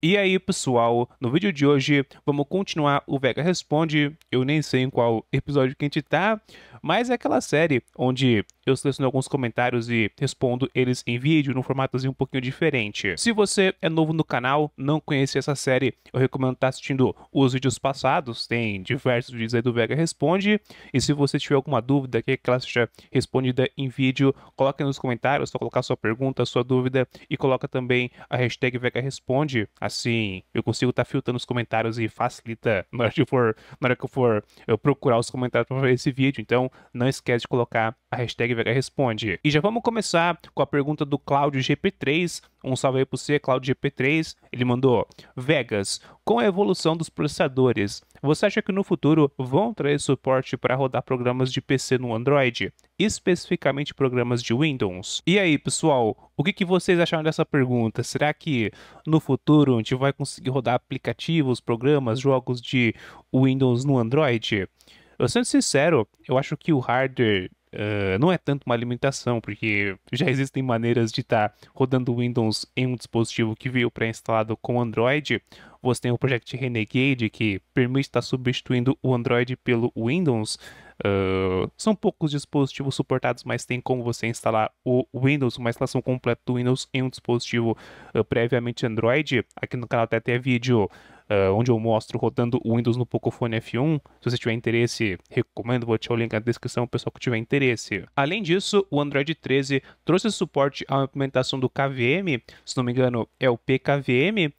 E aí, pessoal, no vídeo de hoje vamos continuar o Vega Responde. Eu nem sei em qual episódio que a gente tá, mas é aquela série onde eu seleciono alguns comentários e respondo eles em vídeo, num formatozinho um pouquinho diferente. Se você é novo no canal, não conhece essa série, eu recomendo estar tá assistindo os vídeos passados, tem diversos vídeos aí do Vega Responde, e se você tiver alguma dúvida que ela seja respondida em vídeo, coloque nos comentários, só colocar sua pergunta, sua dúvida, e coloca também a hashtag Vega Responde, assim eu consigo estar tá filtrando os comentários e facilita na hora que eu for, na hora que eu for eu procurar os comentários para ver esse vídeo, então não esquece de colocar a hashtag é, responde. E já vamos começar com a pergunta do Cláudio GP3. Um salve aí para você, Cláudio GP3. Ele mandou: Vegas, com a evolução dos processadores, você acha que no futuro vão trazer suporte para rodar programas de PC no Android, especificamente programas de Windows? E aí, pessoal, o que, que vocês acharam dessa pergunta? Será que no futuro a gente vai conseguir rodar aplicativos, programas, jogos de Windows no Android? Eu sendo sincero, eu acho que o hardware Uh, não é tanto uma limitação, porque já existem maneiras de estar tá rodando Windows em um dispositivo que veio pré-instalado com Android. Você tem o Project Renegade, que permite estar tá substituindo o Android pelo Windows. Uh, são poucos dispositivos suportados, mas tem como você instalar o Windows, uma instalação completa do Windows em um dispositivo uh, previamente Android. Aqui no canal até tem vídeo uh, onde eu mostro rodando o Windows no Pocophone F1. Se você tiver interesse, recomendo, vou deixar o link na descrição para o pessoal que tiver interesse. Além disso, o Android 13 trouxe suporte à implementação do KVM, se não me engano é o PKVM,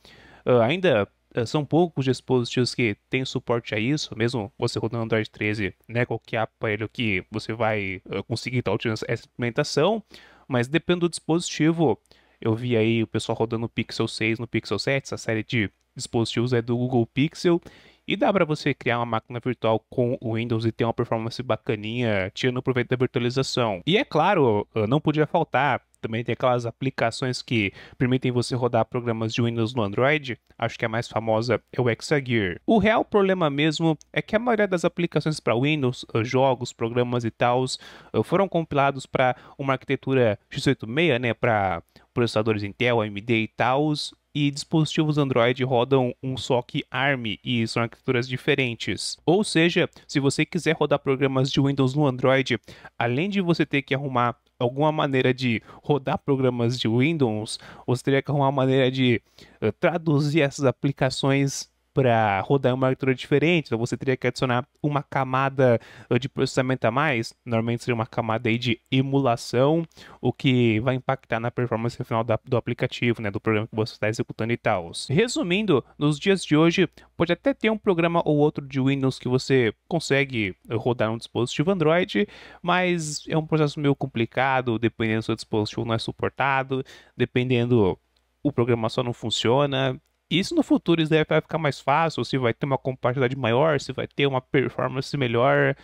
uh, ah, ainda ah, são poucos dispositivos que têm suporte a isso, mesmo você rodando Android 13, né, qualquer aparelho que você vai conseguir estar tá utilizando essa implementação, mas depende do dispositivo. Eu vi aí o pessoal rodando o Pixel 6 no Pixel 7, essa série de dispositivos é do Google Pixel e dá para você criar uma máquina virtual com o Windows e ter uma performance bacaninha, tirando proveito da virtualização. E é claro, eh, não podia faltar também tem aquelas aplicações que permitem você rodar programas de Windows no Android. Acho que a mais famosa é o Hexagear. O real problema mesmo é que a maioria das aplicações para Windows, eh, jogos, programas e tal, eh, foram compilados para uma arquitetura x86, né, para processadores Intel, AMD e tal, e dispositivos Android rodam um SOC ARM e são arquiteturas diferentes. Ou seja, se você quiser rodar programas de Windows no Android, além de você ter que arrumar alguma maneira de rodar programas de Windows, você teria que arrumar uma maneira de eh, traduzir essas aplicações para rodar uma arquitetura diferente, então você teria que adicionar uma camada eh, de processamento a mais, normalmente seria uma camada aí de emulação, o que vai impactar na performance final da, do aplicativo, né, do programa que você está executando e tal. Resumindo, nos dias de hoje, pode até ter um programa ou outro de Windows que você consegue rodar um dispositivo Android, mas é um processo meio complicado, dependendo do seu dispositivo não é suportado, dependendo o programa só não funciona, isso no futuro isso vai ficar mais fácil, se vai ter uma compatibilidade maior, se vai ter uma performance melhor,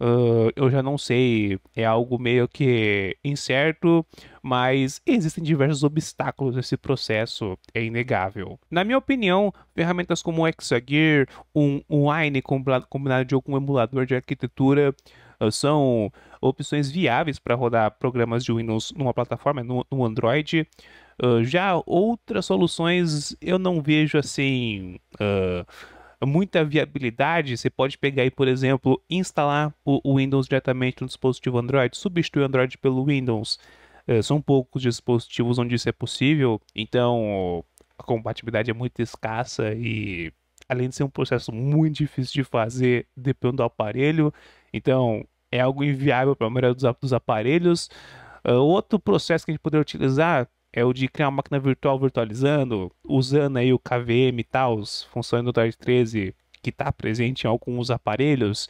uh, eu já não sei. É algo meio que incerto, mas existem diversos obstáculos nesse processo, é inegável. Na minha opinião, ferramentas como o Exagear, um Wine combinado de algum emulador de arquitetura são opções viáveis para rodar programas de Windows numa plataforma, no, no Android. Ah, já outras soluções eu não vejo assim. Uh, muita viabilidade, você pode pegar e, por exemplo, instalar o Windows diretamente no dispositivo Android, substituir o Android pelo Windows. Uh, são poucos dispositivos onde isso é possível, então a compatibilidade é muito escassa e, além de ser um processo muito difícil de fazer, dependendo do aparelho, então é algo inviável para a maioria dos, dos aparelhos. Uh, outro processo que a gente poderia utilizar é o de criar uma máquina virtual virtualizando, usando aí o KVM e tal, funções do Android 13 que está presente em alguns aparelhos.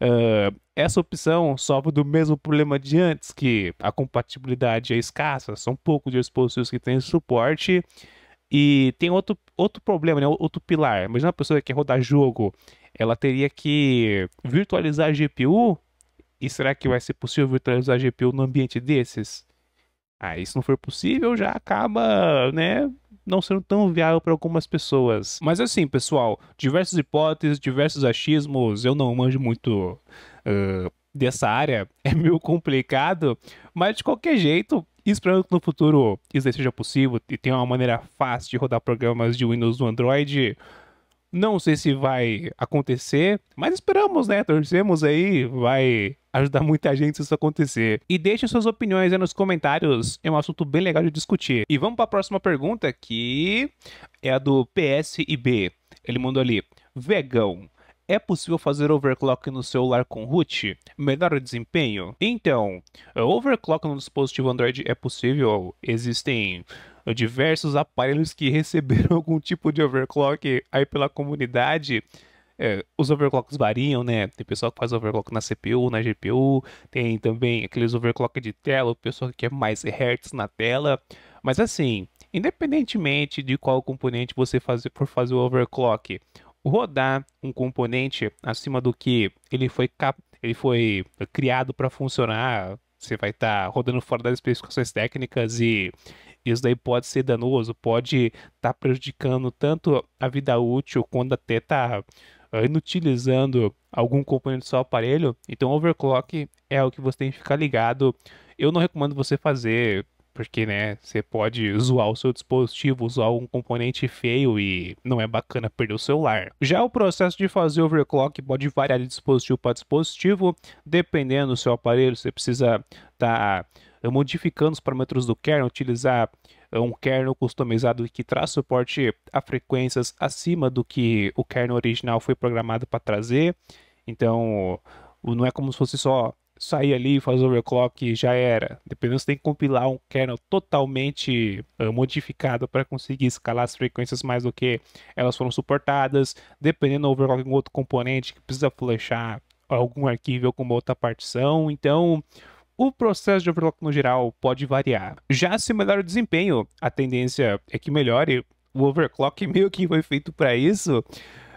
Uh, essa opção sofre do mesmo problema de antes, que a compatibilidade é escassa, são poucos dispositivos que têm suporte. E tem outro, outro problema, né? outro pilar. Imagina uma pessoa que quer rodar jogo, ela teria que virtualizar a GPU. E será que vai ser possível virtualizar a GPU no ambiente desses? Aí, ah, se não for possível, já acaba, né, não sendo tão viável para algumas pessoas. Mas assim, pessoal, diversas hipóteses, diversos achismos, eu não manjo muito uh, dessa área, é meio complicado, mas de qualquer jeito, esperando que no futuro isso seja possível e tenha uma maneira fácil de rodar programas de Windows no Android. Não sei se vai acontecer, mas esperamos, né? Torcemos aí, vai ajudar muita gente se isso acontecer. E deixe suas opiniões aí nos comentários, é um assunto bem legal de discutir. E vamos para a próxima pergunta, que é a do PSIB. Ele mandou ali, vegão. É possível fazer overclock no celular com root? Melhor o desempenho? Então, overclock no dispositivo Android é possível. Existem diversos aparelhos que receberam algum tipo de overclock aí pela comunidade é, os overclocks variam, né? Tem pessoal que faz overclock na CPU, na GPU, tem também aqueles overclock de tela, o pessoal que quer mais hertz na tela. Mas assim, independentemente de qual componente você fazer, for fazer o overclock, rodar um componente acima do que ele foi, cap ele foi criado para funcionar, você vai estar tá rodando fora das especificações técnicas e isso daí pode ser danoso, pode estar tá prejudicando tanto a vida útil quanto até tá ah, inutilizando algum componente do seu aparelho, então overclock é o que você tem que ficar ligado. Eu não recomendo você fazer, porque né, você pode zoar o seu dispositivo, usar um componente feio e não é bacana perder o celular. Já o processo de fazer overclock pode variar de dispositivo para dispositivo, dependendo do seu aparelho, você precisa estar tá é, modificando os parâmetros do kernel, utilizar é, um kernel customizado que traz suporte a frequências acima do que o kernel original foi programado para trazer. Então, não é como se fosse só sair ali e fazer overclock e já era. Dependendo, você tem que compilar um kernel totalmente uh, modificado para conseguir escalar as frequências mais do que elas foram suportadas. Dependendo do overclock em outro componente que precisa flechar algum arquivo ou alguma outra partição. Então, o processo de overclock no geral pode variar. Já se melhora o desempenho, a tendência é que melhore. O overclock meio que foi feito para isso,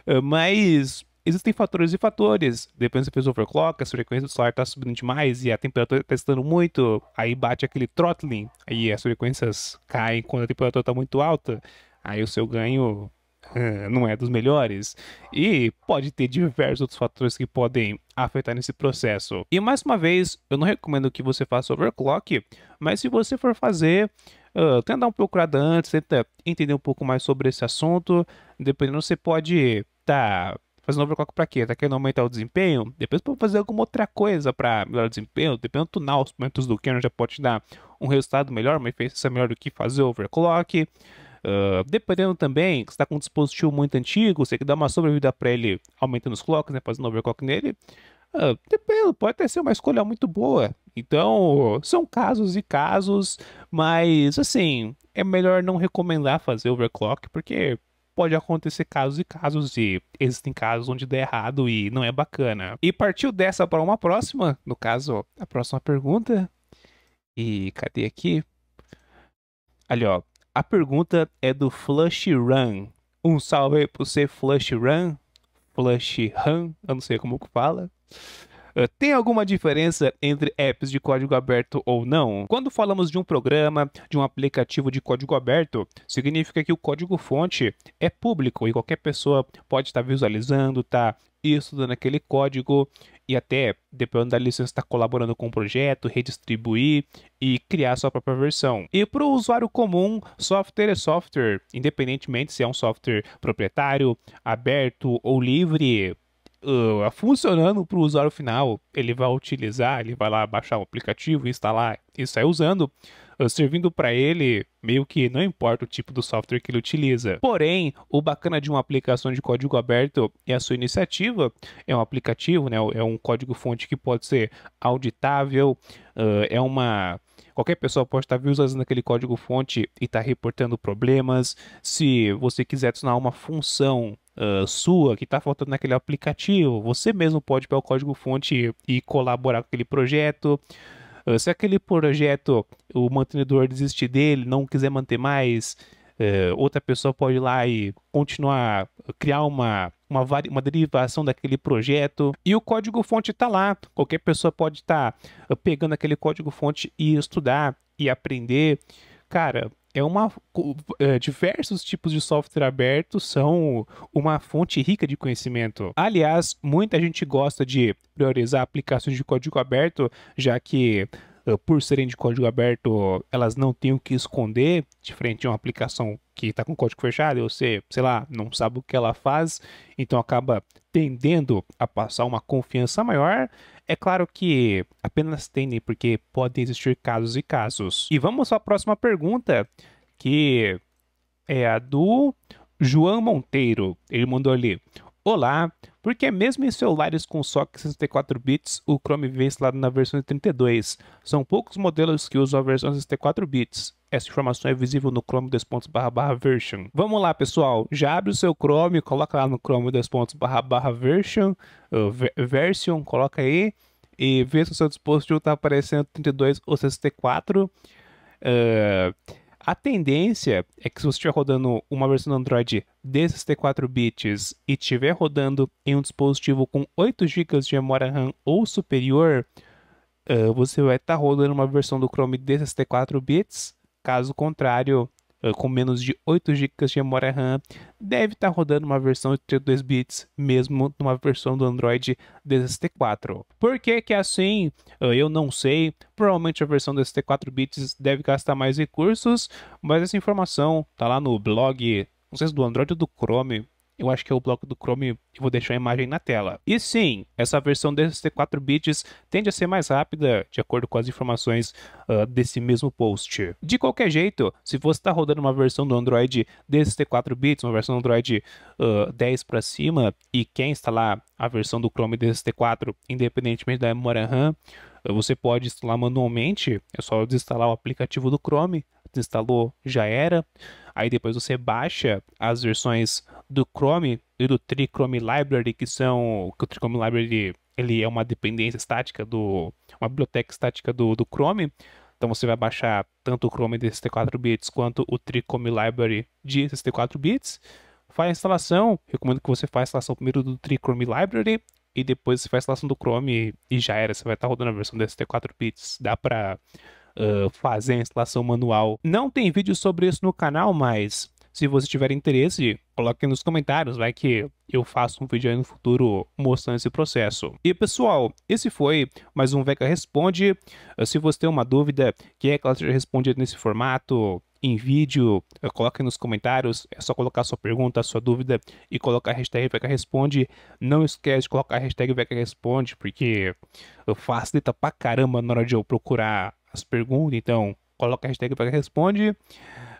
eh, mas existem fatores e fatores. Depende se fez overclock, a frequência do celular está subindo demais e a temperatura está estando muito, aí bate aquele throttling, aí as frequências caem quando a temperatura está muito alta, aí o seu ganho eh, não é dos melhores. E pode ter diversos outros fatores que podem afetar nesse processo. E mais uma vez, eu não recomendo que você faça overclock, mas se você for fazer, uh, ah, tenta dar uma procurada antes, tenta entender um pouco mais sobre esse assunto. Dependendo, você pode tá fazendo overclock para quê? Tá querendo aumentar o desempenho? Depois pode fazer alguma outra coisa para melhorar o desempenho. Dependendo do tunar os momentos do kernel já pode te dar um resultado melhor, uma eficiência melhor do que fazer overclock. Uh, dependendo também, se está com um dispositivo muito antigo, você que dá uma sobrevida para ele aumentando os clocks, né, fazendo overclock nele, uh, pode até ser uma escolha muito boa. Então, são casos e casos, mas assim, é melhor não recomendar fazer overclock, porque pode acontecer casos e casos, e existem casos onde dá errado e não é bacana. E partiu dessa para uma próxima, no caso, a próxima pergunta. E cadê aqui? Ali, ó. A pergunta é do Flush Run. Um salve aí pro você, Flush Run. Flush Run, eu não sei como que fala. Eh, tem alguma diferença entre apps de código aberto ou não? Quando falamos de um programa, de um aplicativo de código aberto, significa que o código-fonte é público e qualquer pessoa pode estar visualizando, tá estudando aquele código e até, dependendo da licença, estar tá colaborando com o projeto, redistribuir e criar sua própria versão. E para o usuário comum, software é software, independentemente se é um software proprietário, aberto ou livre uh, funcionando para o usuário final, ele vai utilizar, ele vai lá baixar o aplicativo, instalar e sair usando, uh, servindo para ele meio que não importa o tipo do software que ele utiliza. Porém, o bacana de uma aplicação de código aberto é a sua iniciativa, é um aplicativo, né, é um código-fonte que pode ser auditável, uh, é uma qualquer pessoa pode estar usando aquele código fonte e estar tá reportando problemas. Se você quiser adicionar uma função ah, sua que está faltando naquele aplicativo, você mesmo pode pegar o código-fonte e colaborar com aquele projeto. Uh, se aquele projeto, o mantenedor desistir dele, não quiser manter mais, uh, outra pessoa pode ir lá e continuar, criar uma, uma, uma derivação daquele projeto. E o código-fonte está lá, qualquer pessoa pode estar tá, ah, pegando aquele código-fonte e estudar e aprender. Cara, é uma é, diversos tipos de software aberto são uma fonte rica de conhecimento. Aliás, muita gente gosta de priorizar aplicações de código aberto, já que eh, por serem de código aberto, elas não têm o que esconder, de frente a uma aplicação que está com código fechado e você, sei lá, não sabe o que ela faz, então acaba tendendo a passar uma confiança maior. É claro que apenas tendem né, porque podem existir casos e casos. E vamos à próxima pergunta, que é a do João Monteiro. Ele mandou ali: Olá, porque mesmo em celulares com só 64 bits, o Chrome vem instalado na versão de 32. São poucos modelos que usam a versão 64 bits. Essa informação é visível no Chrome .version. Vamos lá, pessoal. Já abre o seu Chrome, coloca lá no Chrome 2.version, uh, version, coloca aí e vê se o seu dispositivo está aparecendo 32 ou 64. Uh, a tendência é que se você estiver rodando uma versão do Android de 64 bits e estiver rodando em um dispositivo com 8 GB de memória RAM ou superior, uh, você vai estar tá rodando uma versão do Chrome de 64 bits. Caso contrário, eh, com menos de 8 GB de memória RAM, deve estar tá rodando uma versão de 32 bits, mesmo numa versão do Android 64. 4 Por que, que é assim? Eh, eu não sei. Provavelmente a versão do t 4 bits deve gastar mais recursos, mas essa informação está lá no blog, não sei se do Android ou do Chrome, eu acho que é o bloco do Chrome, eu vou deixar a imagem na tela. E sim, essa versão desse 4 bits tende a ser mais rápida, de acordo com as informações uh, desse mesmo post. De qualquer jeito, se você está rodando uma versão do Android desse 4 bits, uma versão do Android uh, ah, 10 para cima, e quer instalar a versão do Chrome DST4, independentemente da memória RAM, você pode instalar manualmente, é só desinstalar o aplicativo do Chrome, instalou, já era aí depois você baixa as versões do Chrome e do Trichrome Library, que são. que o Trichrome Library ele é uma dependência estática do. uma biblioteca estática do, do Chrome. Então você vai baixar tanto o Chrome de 64 bits quanto o Trichrome Library de 64 bits. Faz a instalação, recomendo que você faça a instalação primeiro do Trichrome Library e depois você faz a instalação do Chrome e já era, você vai estar rodando a versão de 64 bits. Dá para uh, eh, fazer a instalação manual. Não tem vídeo sobre isso no canal, mas se você tiver interesse, coloque nos comentários, vai que eu faço um vídeo aí no futuro mostrando esse processo. E pessoal, esse foi mais um Veca Responde. Eh, se você tem uma dúvida, quer que ela seja respondida nesse formato, em vídeo, eh, coloque nos comentários, é só colocar sua pergunta, sua dúvida e colocar a hashtag Veca Responde. Não esquece de colocar a hashtag Veca Responde, porque facilita pra caramba na hora de eu procurar as perguntas, então coloca a hashtag para responde.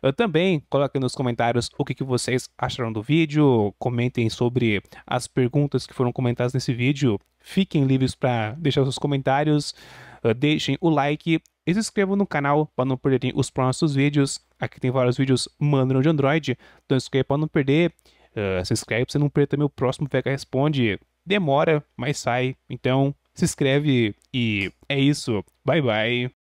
Eu ah, também coloque nos comentários o que, que, vocês acharam do vídeo, comentem sobre as perguntas que foram comentadas nesse vídeo, fiquem livres para deixar seus comentários, ah, deixem o like e se inscrevam no canal para não perderem os próximos vídeos. Aqui tem vários vídeos Mandram de Android, então se inscreva para não perder. Uh, se inscreve para você não perder também o próximo Vega Responde. Demora, mas sai. Então se inscreve e é isso. Bye bye.